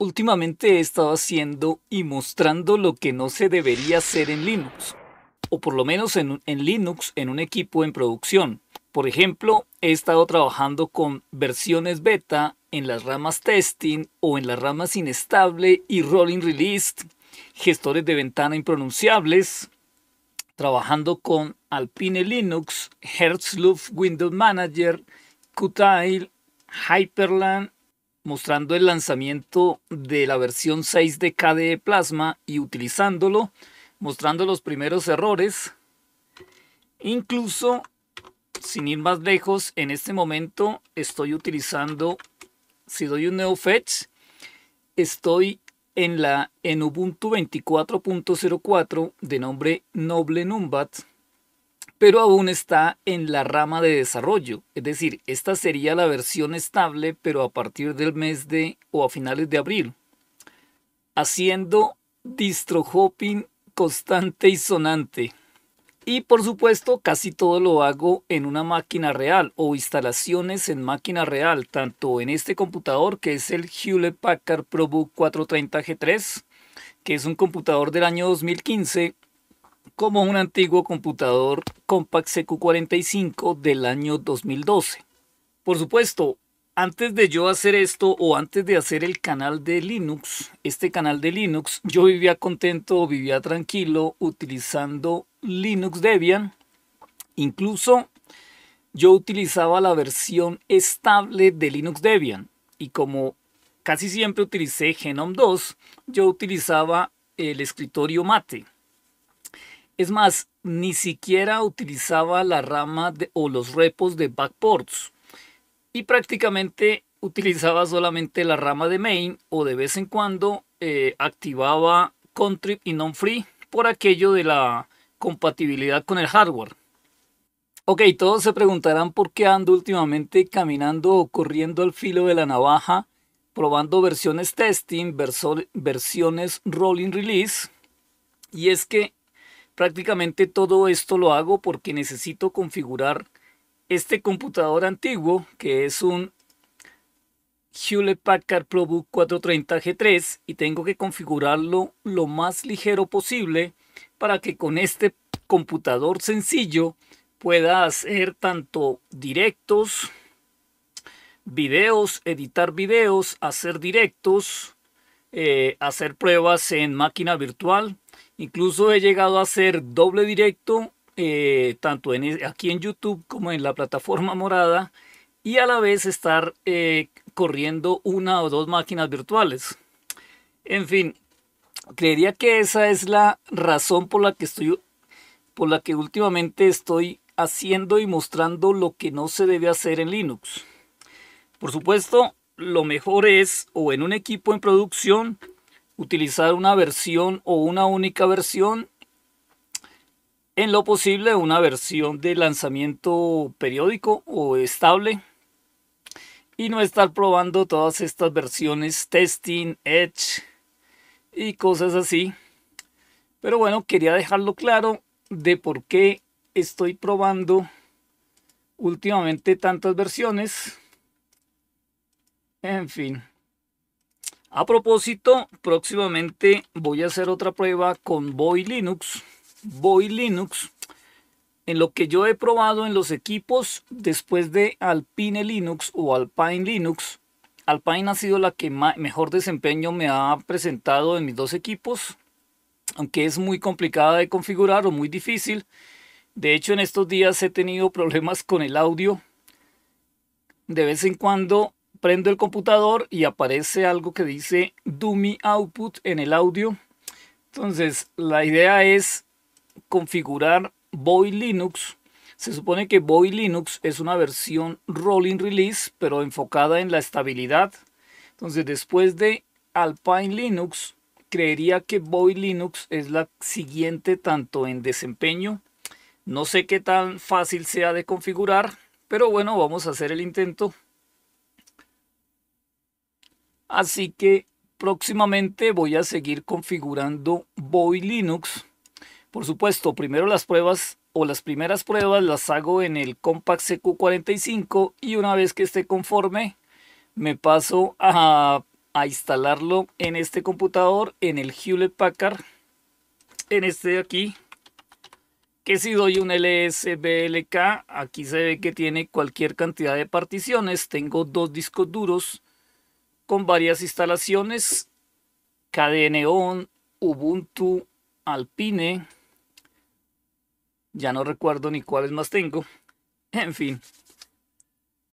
Últimamente he estado haciendo y mostrando lo que no se debería hacer en Linux, o por lo menos en, Linux en un equipo en producción. Por ejemplo, he estado trabajando con versiones beta en las ramas testing o en las ramas inestable y rolling release, gestores de ventana impronunciables, trabajando con Alpine Linux, Herzloof Window Manager, Qtile, Hyperland mostrando el lanzamiento de la versión 6 de KDE Plasma y utilizándolo, mostrando los primeros errores. Incluso, sin ir más lejos, en este momento estoy utilizando, si doy un new fetch, estoy en, la, en Ubuntu 24.04 de nombre Noble Numbat pero aún está en la rama de desarrollo. Es decir, esta sería la versión estable, pero a partir del mes de o a finales de abril. Haciendo distro hopping constante y sonante. Y por supuesto, casi todo lo hago en una máquina real o instalaciones en máquina real, tanto en este computador que es el Hewlett Packard ProBook 430 G3, que es un computador del año 2015 como un antiguo computador Compaq CQ45 del año 2012. Por supuesto, antes de yo hacer esto o antes de hacer el canal de Linux, este canal de Linux, yo vivía contento, vivía tranquilo utilizando Linux Debian. Incluso yo utilizaba la versión estable de Linux Debian y como casi siempre utilicé Genome 2, yo utilizaba el escritorio Mate. Es más, ni siquiera utilizaba la rama de, o los repos de backports y prácticamente utilizaba solamente la rama de main o de vez en cuando eh, activaba contrib y non-free por aquello de la compatibilidad con el hardware. Ok, todos se preguntarán por qué ando últimamente caminando o corriendo al filo de la navaja, probando versiones testing, versiones rolling release. Y es que Prácticamente todo esto lo hago porque necesito configurar este computador antiguo que es un Hewlett Packard ProBook 430 G3 y tengo que configurarlo lo más ligero posible para que con este computador sencillo pueda hacer tanto directos, videos, editar videos, hacer directos, eh, hacer pruebas en máquina virtual. Incluso he llegado a hacer doble directo, eh, tanto e, aquí en YouTube como en la plataforma morada, y a la vez estar eh, corriendo una o dos máquinas virtuales. En fin, creería que esa es la razón por la que estoy, por la que últimamente estoy haciendo y mostrando lo que no se debe hacer en Linux. Por supuesto, lo mejor es, o en un equipo en producción, utilizar una versión o una única versión, en lo posible una versión de lanzamiento periódico o estable, y no estar probando todas estas versiones, testing, edge y cosas así. Pero bueno, quería dejarlo claro de por qué estoy probando últimamente tantas versiones en fin. A propósito, próximamente voy a hacer otra prueba con Boy Linux. Boy Linux. En lo que yo he probado en los equipos después de Alpine Linux o Alpine Linux, Alpine ha sido la que mejor desempeño me ha presentado en mis dos equipos, aunque es muy complicada de configurar o muy difícil. De hecho, en estos días he tenido problemas con el audio. De vez en cuando prendo el computador y aparece algo que dice dummy output en el audio. Entonces, la idea es configurar Boy Linux. Se supone que Boy Linux es una versión rolling release, pero enfocada en la estabilidad. Entonces, después de Alpine Linux, creería que Boy Linux es la siguiente tanto en desempeño. No sé qué tan fácil sea de configurar, pero bueno, vamos a hacer el intento. Así que próximamente voy a seguir configurando Boy Linux. Por supuesto, primero las pruebas o las primeras pruebas las hago en el Compact CQ45 y una vez que esté conforme me paso a, a instalarlo en este computador, en el Hewlett Packard, en este de aquí. Que si doy un LSBLK, aquí se ve que tiene cualquier cantidad de particiones. Tengo dos discos duros con varias instalaciones, cade9on Ubuntu, Alpine, ya no recuerdo ni cuáles más tengo, en fin.